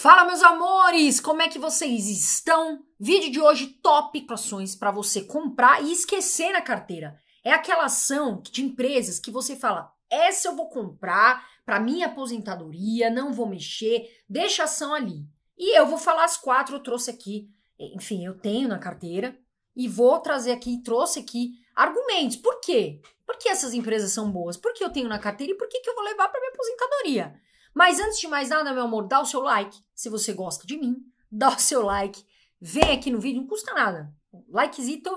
Fala meus amores, como é que vocês estão? Vídeo de hoje top ações para você comprar e esquecer na carteira. É aquela ação de empresas que você fala: "Essa eu vou comprar para minha aposentadoria, não vou mexer, deixa a ação ali". E eu vou falar as quatro eu trouxe aqui, enfim, eu tenho na carteira e vou trazer aqui, trouxe aqui argumentos. Por quê? Por que essas empresas são boas? Por que eu tenho na carteira e por que, que eu vou levar para minha aposentadoria? Mas antes de mais nada, meu amor, dá o seu like. Se você gosta de mim, dá o seu like. Vem aqui no vídeo, não custa nada. Likezito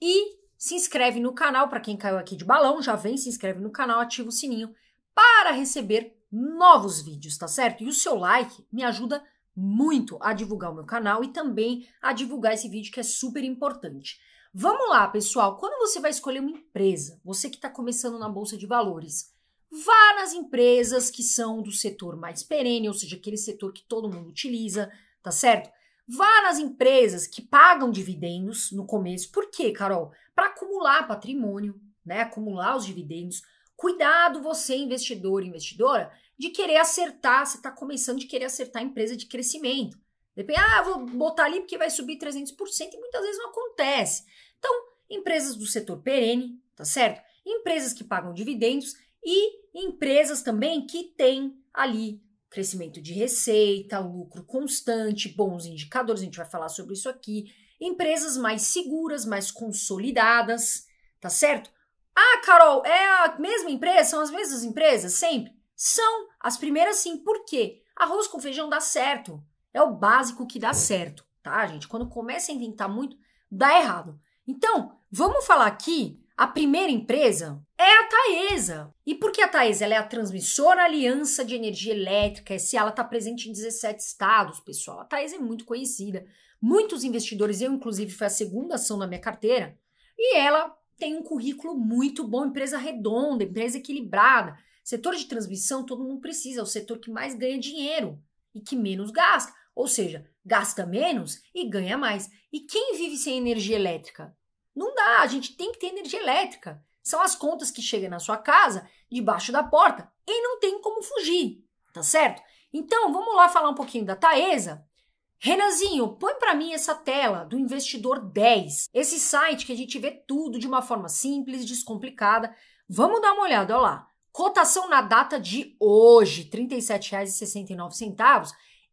e se inscreve no canal para quem caiu aqui de balão, já vem, se inscreve no canal, ativa o sininho para receber novos vídeos, tá certo? E o seu like me ajuda muito a divulgar o meu canal e também a divulgar esse vídeo que é super importante. Vamos lá, pessoal. Quando você vai escolher uma empresa, você que está começando na bolsa de valores, Vá nas empresas que são do setor mais perene, ou seja, aquele setor que todo mundo utiliza, tá certo? Vá nas empresas que pagam dividendos no começo. Por quê, Carol? Para acumular patrimônio, né? Acumular os dividendos. Cuidado você, investidor investidora, de querer acertar, você está começando de querer acertar a empresa de crescimento. Depende, ah, vou botar ali porque vai subir 300% e muitas vezes não acontece. Então, empresas do setor perene, tá certo? Empresas que pagam dividendos e empresas também que têm ali crescimento de receita, lucro constante, bons indicadores, a gente vai falar sobre isso aqui. Empresas mais seguras, mais consolidadas, tá certo? Ah, Carol, é a mesma empresa? São as mesmas empresas sempre? São as primeiras sim. Por quê? Arroz com feijão dá certo. É o básico que dá certo, tá, gente? Quando começa a inventar muito, dá errado. Então, vamos falar aqui a primeira empresa é a Taesa. E por que a Taesa é a transmissora aliança de energia elétrica, se ela está presente em 17 estados, pessoal. A Taesa é muito conhecida. Muitos investidores, eu inclusive foi a segunda ação na minha carteira, e ela tem um currículo muito bom, empresa redonda, empresa equilibrada. Setor de transmissão todo mundo precisa, é o setor que mais ganha dinheiro e que menos gasta. Ou seja, gasta menos e ganha mais. E quem vive sem energia elétrica? Não dá, a gente tem que ter energia elétrica. São as contas que chegam na sua casa, debaixo da porta, e não tem como fugir, tá certo? Então, vamos lá falar um pouquinho da Taesa. Renanzinho, põe para mim essa tela do Investidor 10. Esse site que a gente vê tudo de uma forma simples, descomplicada. Vamos dar uma olhada, olha lá. Cotação na data de hoje, R$ 37,69.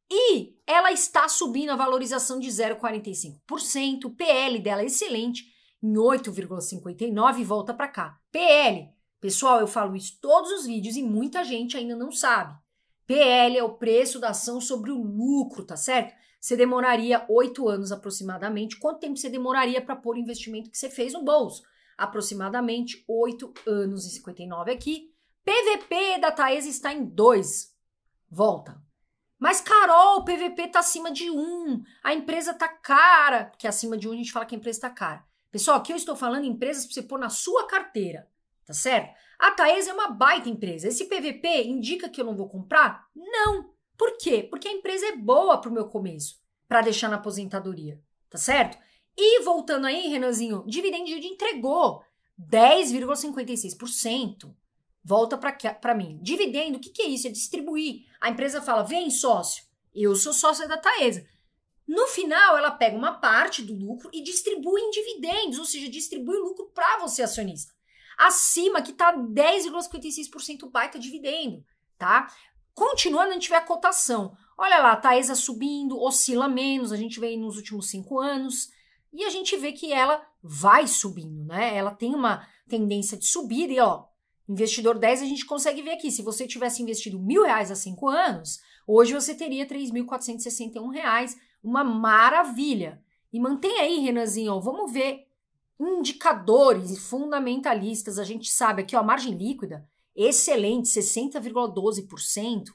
E ela está subindo a valorização de 0,45%. O PL dela é excelente em 8,59 e volta para cá. PL. Pessoal, eu falo isso todos os vídeos e muita gente ainda não sabe. PL é o preço da ação sobre o lucro, tá certo? Você demoraria oito anos aproximadamente. Quanto tempo você demoraria para pôr o investimento que você fez no bolso? Aproximadamente 8 anos e 59 aqui. PVP da Taesa está em 2. Volta. Mas, Carol, o PVP está acima de 1. Um, a empresa está cara. Que acima de 1 um, a gente fala que a empresa está cara. Pessoal, aqui eu estou falando empresas para você pôr na sua carteira, tá certo? A Taesa é uma baita empresa. Esse PVP indica que eu não vou comprar? Não. Por quê? Porque a empresa é boa para o meu começo, para deixar na aposentadoria, tá certo? E voltando aí, Renanzinho, dividend yield entregou 10,56%. Volta para mim. Dividendo, o que, que é isso? É distribuir. A empresa fala: vem, sócio, eu sou sócio da Taesa. No final, ela pega uma parte do lucro e distribui em dividendos, ou seja, distribui o lucro para você, acionista. Acima, que está 10,56% baita dividendo, tá? Continuando, a gente vê a cotação. Olha lá, a Taesa subindo, oscila menos, a gente vê nos últimos cinco anos, e a gente vê que ela vai subindo, né? Ela tem uma tendência de subir, e ó, investidor 10 a gente consegue ver aqui. Se você tivesse investido mil reais há cinco anos, hoje você teria R$ 3.461 uma maravilha. E mantém aí, Renanzinho, vamos ver indicadores fundamentalistas. A gente sabe aqui, ó, a margem líquida, excelente, 60,12%,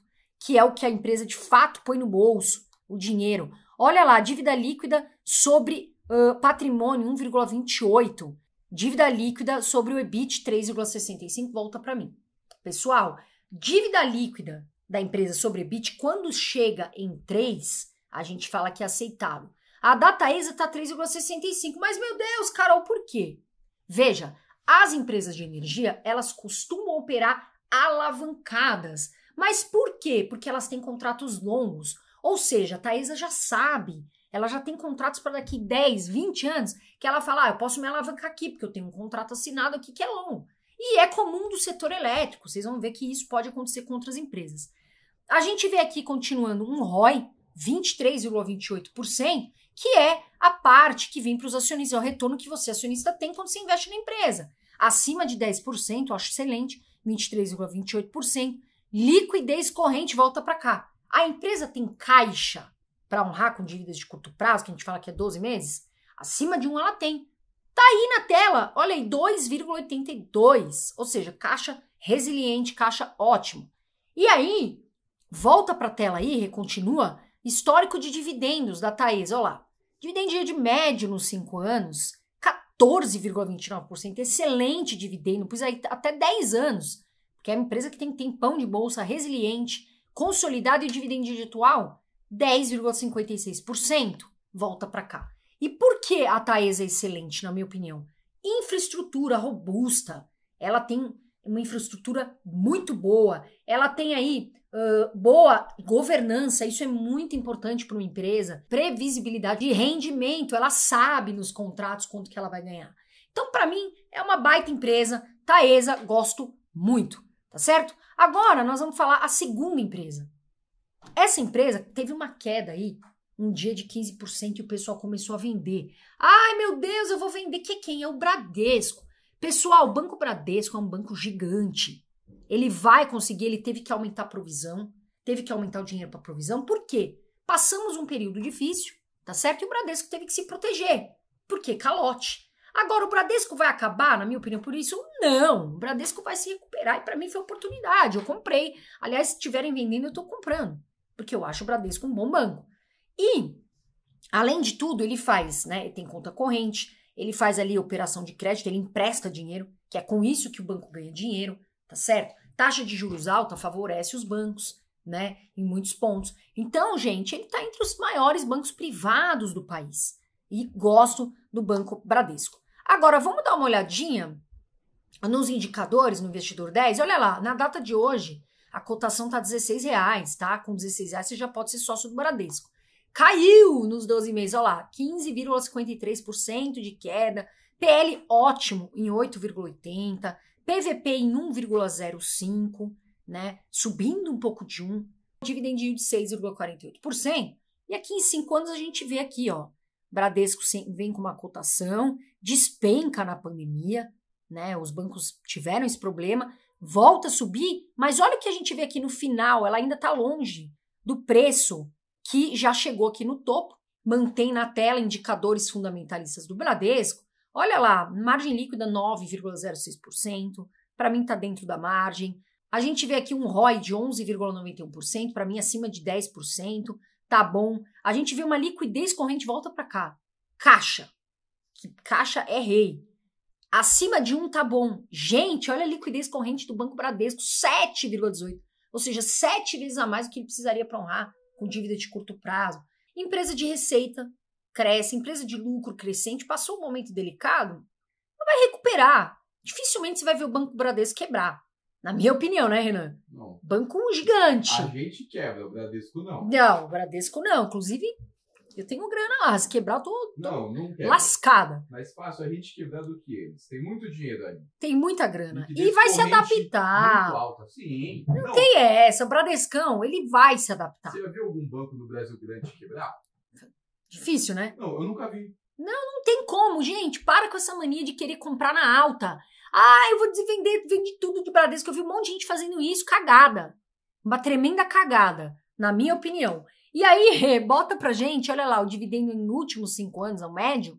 que é o que a empresa de fato põe no bolso, o dinheiro. Olha lá, dívida líquida sobre uh, patrimônio, 1,28%. Dívida líquida sobre o EBIT, 3,65%. Volta para mim. Pessoal, dívida líquida da empresa sobre EBIT, quando chega em 3, a gente fala que é aceitável. A data exa está 3,65. Mas, meu Deus, Carol, por quê? Veja, as empresas de energia, elas costumam operar alavancadas. Mas por quê? Porque elas têm contratos longos. Ou seja, a Taesa já sabe, ela já tem contratos para daqui 10, 20 anos, que ela fala, ah, eu posso me alavancar aqui, porque eu tenho um contrato assinado aqui que é longo. E é comum do setor elétrico, vocês vão ver que isso pode acontecer com outras empresas. A gente vê aqui, continuando, um ROI 23,28%, que é a parte que vem para os acionistas, é o retorno que você, acionista, tem quando você investe na empresa. Acima de 10%, acho excelente, 23,28%. Liquidez corrente volta para cá. A empresa tem caixa para honrar com dívidas de curto prazo, que a gente fala que é 12 meses? Acima de um ela tem. Tá aí na tela, olha aí, 2,82, ou seja, caixa resiliente, caixa ótimo. E aí, volta para a tela aí, continua, Histórico de dividendos da Taesa, olha lá. Dividendo de médio nos 5 anos, 14,29%. Excelente dividendo, pus aí até 10 anos, porque é uma empresa que tem tempão de bolsa resiliente, consolidado e dividendo atual, 10,56%. Volta para cá. E por que a Taesa é excelente, na minha opinião? Infraestrutura robusta. Ela tem uma infraestrutura muito boa. Ela tem aí Uh, boa governança, isso é muito importante para uma empresa. Previsibilidade de rendimento, ela sabe nos contratos quanto que ela vai ganhar. Então, para mim, é uma baita empresa. Taesa, gosto muito, tá certo? Agora, nós vamos falar a segunda empresa. Essa empresa teve uma queda aí, um dia de 15% e o pessoal começou a vender. Ai, meu Deus, eu vou vender que quem? É o Bradesco. Pessoal, o Banco Bradesco é um banco gigante. Ele vai conseguir, ele teve que aumentar a provisão, teve que aumentar o dinheiro para provisão. Por quê? Passamos um período difícil, tá certo? E o Bradesco teve que se proteger. Por quê? Calote. Agora, o Bradesco vai acabar, na minha opinião, por isso? Não. O Bradesco vai se recuperar e para mim foi oportunidade. Eu comprei. Aliás, se estiverem vendendo, eu estou comprando, porque eu acho o Bradesco um bom banco. E, além de tudo, ele faz, né? Ele tem conta corrente, ele faz ali operação de crédito, ele empresta dinheiro, que é com isso que o banco ganha dinheiro tá certo? Taxa de juros alta favorece os bancos, né? Em muitos pontos. Então, gente, ele está entre os maiores bancos privados do país. E gosto do Banco Bradesco. Agora, vamos dar uma olhadinha nos indicadores no investidor 10. Olha lá, na data de hoje, a cotação está R$16,00, tá? Com R$16,00 você já pode ser sócio do Bradesco. Caiu nos 12 meses, olha lá, 15,53% de queda. PL ótimo em 8,80%. PVP em 1,05, né? Subindo um pouco de 1, dividendinho de 6,48%. E aqui em 5 anos a gente vê aqui, ó, Bradesco vem com uma cotação, despenca na pandemia, né? Os bancos tiveram esse problema, volta a subir, mas olha o que a gente vê aqui no final, ela ainda está longe do preço que já chegou aqui no topo, mantém na tela indicadores fundamentalistas do Bradesco, Olha lá, margem líquida 9,06%, para mim está dentro da margem. A gente vê aqui um ROI de 11,91%, para mim acima de 10%, tá bom. A gente vê uma liquidez corrente volta para cá. Caixa. Caixa é rei. Acima de 1 um, tá bom. Gente, olha a liquidez corrente do Banco Bradesco, 7,18. Ou seja, 7 vezes a mais do que ele precisaria para honrar com dívida de curto prazo. Empresa de receita cresce, empresa de lucro crescente, passou um momento delicado, não vai recuperar. Dificilmente você vai ver o Banco Bradesco quebrar. Na minha opinião, né, Renan? Não. Banco gigante. A gente quebra, o Bradesco não. Não, o Bradesco não. Inclusive, eu tenho grana lá. Se quebrar, eu tô, tô não, não lascada. Mais fácil a gente quebrar do que eles. Tem muito dinheiro ali. Tem muita grana. E vai se adaptar. Muito Sim, não, não, tem essa. O Bradescão, ele vai se adaptar. Você já viu algum banco no Brasil grande quebrar? Difícil, né? Não, eu nunca vi. Não, não tem como, gente. Para com essa mania de querer comprar na alta. Ah, eu vou vender, vende tudo de Bradesco. Eu vi um monte de gente fazendo isso, cagada. Uma tremenda cagada, na minha opinião. E aí, bota pra gente, olha lá, o dividendo em últimos cinco anos, ao médio,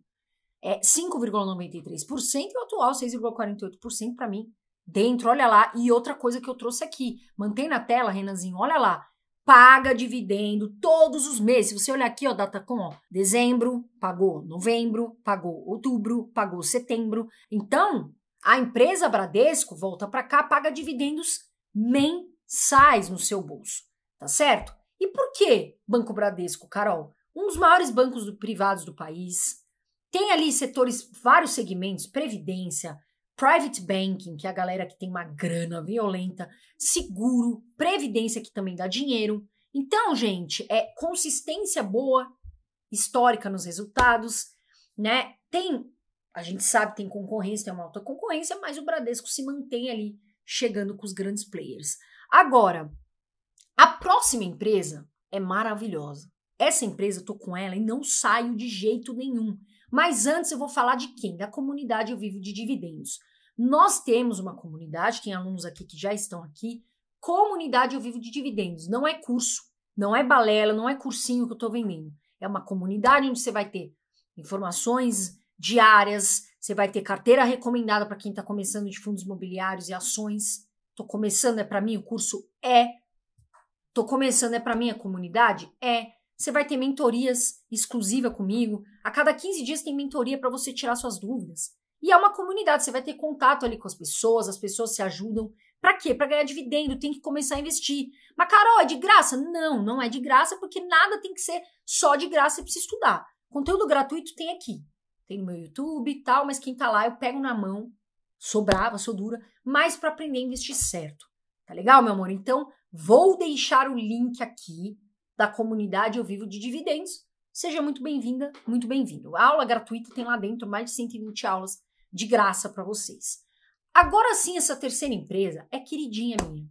é 5,93% e o atual 6,48% para mim, dentro, olha lá. E outra coisa que eu trouxe aqui, mantém na tela, Renanzinho, olha lá paga dividendo todos os meses. Se você olhar aqui, ó, com, ó, dezembro pagou, novembro pagou, outubro pagou, setembro. Então, a empresa Bradesco volta para cá, paga dividendos mensais no seu bolso, tá certo? E por que Banco Bradesco, Carol? Um dos maiores bancos privados do país. Tem ali setores, vários segmentos, previdência, private banking, que é a galera que tem uma grana violenta, seguro, previdência que também dá dinheiro. Então, gente, é consistência boa, histórica nos resultados, né? Tem, a gente sabe, tem concorrência, tem uma alta concorrência, mas o Bradesco se mantém ali chegando com os grandes players. Agora, a próxima empresa é maravilhosa. Essa empresa eu tô com ela e não saio de jeito nenhum. Mas antes eu vou falar de quem? Da comunidade Eu Vivo de Dividendos. Nós temos uma comunidade, tem alunos aqui que já estão aqui. Comunidade eu vivo de dividendos, não é curso, não é balela, não é cursinho que eu estou vendendo. É uma comunidade onde você vai ter informações diárias, você vai ter carteira recomendada para quem está começando de fundos imobiliários e ações. Estou começando, é para mim, o curso é. Estou começando, é para a comunidade? É. Você vai ter mentorias exclusiva comigo. A cada 15 dias tem mentoria para você tirar suas dúvidas. E é uma comunidade, você vai ter contato ali com as pessoas, as pessoas se ajudam. Para quê? Para ganhar dividendo, tem que começar a investir. Mas, Carol, é de graça? Não, não é de graça, porque nada tem que ser só de graça, você precisa estudar. Conteúdo gratuito tem aqui. Tem no meu YouTube e tal, mas quem tá lá eu pego na mão. Sou brava, sou dura, mas para aprender a investir certo. Tá legal, meu amor? Então, vou deixar o link aqui da comunidade Eu Vivo de Dividendos. Seja muito bem-vinda, muito bem-vindo. aula gratuita tem lá dentro mais de 120 aulas de graça para vocês. Agora sim, essa terceira empresa é queridinha minha.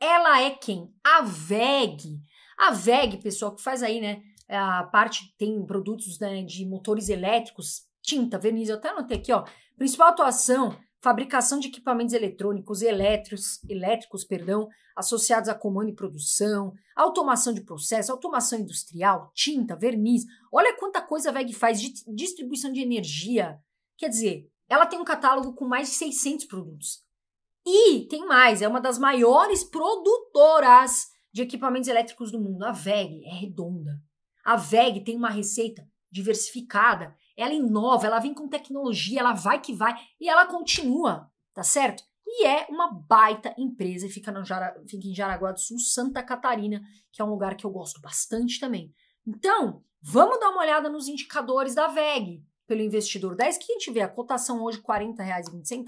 Ela é quem? A VEG. A VEG, pessoal, que faz aí, né? A parte tem produtos né, de motores elétricos, tinta, verniz, eu até anotei aqui, ó. Principal atuação fabricação de equipamentos eletrônicos e elétricos, elétricos perdão, associados a comando e produção, automação de processo, automação industrial, tinta, verniz. Olha quanta coisa a VEG faz, distribuição de energia, Quer dizer, ela tem um catálogo com mais de 600 produtos. E tem mais, é uma das maiores produtoras de equipamentos elétricos do mundo. A VEG é redonda. A VEG tem uma receita diversificada, ela inova, ela vem com tecnologia, ela vai que vai e ela continua, tá certo? E é uma baita empresa, fica, Jara, fica em Jaraguá do Sul, Santa Catarina, que é um lugar que eu gosto bastante também. Então, vamos dar uma olhada nos indicadores da VEG pelo investidor 10, que a gente vê a cotação hoje R$ 40,20,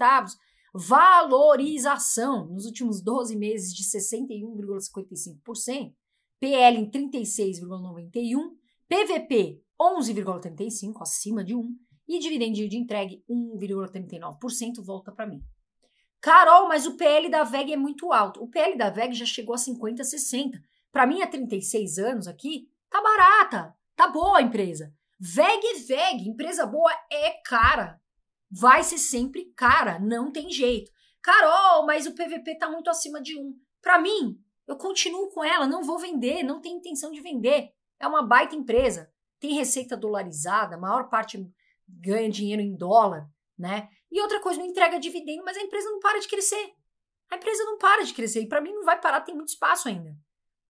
valorização nos últimos 12 meses de 61,55%, PL em 36,91%, PVP 11,35%, acima de 1%, e dividendo de entregue 1,39%, volta para mim. Carol, mas o PL da VEG é muito alto. O PL da VEG já chegou a 50, 60. Para mim, há 36 anos aqui, tá barata, tá boa a empresa. Veg, veg, empresa boa é cara. Vai ser sempre cara, não tem jeito. Carol, mas o PVP tá muito acima de um. Para mim, eu continuo com ela, não vou vender, não tenho intenção de vender. É uma baita empresa. Tem receita dolarizada, a maior parte ganha dinheiro em dólar, né? E outra coisa, não entrega dividendo, mas a empresa não para de crescer. A empresa não para de crescer e para mim não vai parar, tem muito espaço ainda,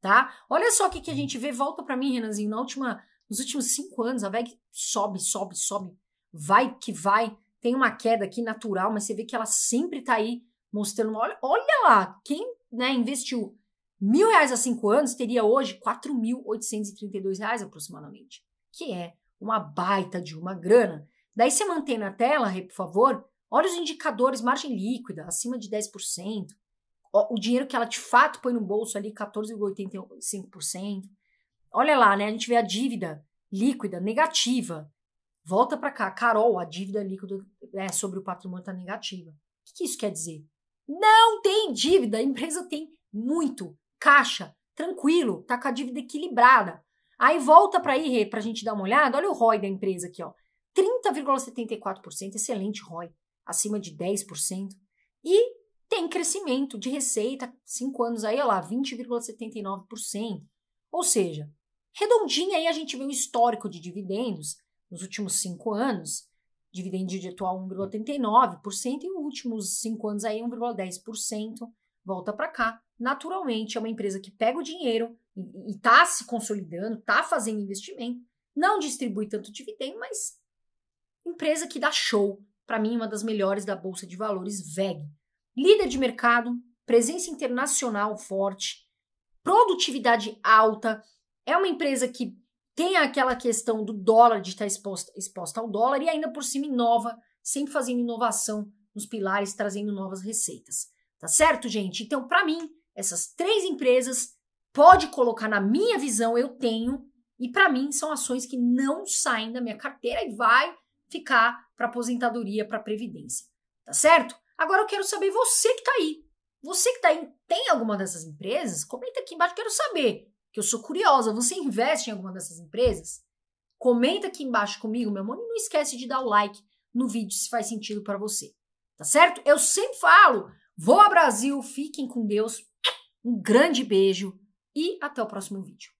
tá? Olha só o que, que a gente vê, volta para mim, Renanzinho, na última nos últimos cinco anos, a VEG sobe, sobe, sobe. Vai que vai. Tem uma queda aqui natural, mas você vê que ela sempre está aí mostrando. Olha, olha lá, quem né, investiu mil reais há cinco anos teria hoje R$ reais aproximadamente, que é uma baita de uma grana. Daí você mantém na tela, Rê, por favor, olha os indicadores, margem líquida, acima de 10%, o dinheiro que ela de fato põe no bolso ali, 14,85%. Olha lá, né? A gente vê a dívida líquida negativa. Volta para cá, Carol, a dívida líquida é, sobre o patrimônio tá negativa. O que, que isso quer dizer? Não tem dívida, a empresa tem muito caixa, tranquilo, tá com a dívida equilibrada. Aí volta para aí, para a gente dar uma olhada, olha o ROI da empresa aqui, ó. 30,74%, excelente ROI, acima de 10%. E tem crescimento de receita, cinco anos aí, olha lá, 20,79%. Ou seja, redondinha aí a gente vê o histórico de dividendos nos últimos cinco anos, dividendo de atual 1,89% e nos últimos cinco anos aí 1,10%, volta para cá. Naturalmente é uma empresa que pega o dinheiro e está se consolidando, está fazendo investimento, não distribui tanto dividendo, mas empresa que dá show, para mim uma das melhores da bolsa de valores VEG. Líder de mercado, presença internacional forte, produtividade alta, é uma empresa que tem aquela questão do dólar, de estar exposta, exposta ao dólar, e ainda por cima inova, sempre fazendo inovação nos pilares, trazendo novas receitas. Tá certo, gente? Então, para mim, essas três empresas pode colocar na minha visão, eu tenho, e para mim são ações que não saem da minha carteira e vai ficar para aposentadoria, para previdência. Tá certo? Agora eu quero saber você que tá aí. Você que tá aí, tem alguma dessas empresas? Comenta aqui embaixo, quero saber que eu sou curiosa, você investe em alguma dessas empresas? Comenta aqui embaixo comigo, meu amor, e não esquece de dar o like no vídeo se faz sentido para você. Tá certo? Eu sempre falo, vou ao Brasil, fiquem com Deus. Um grande beijo e até o próximo vídeo.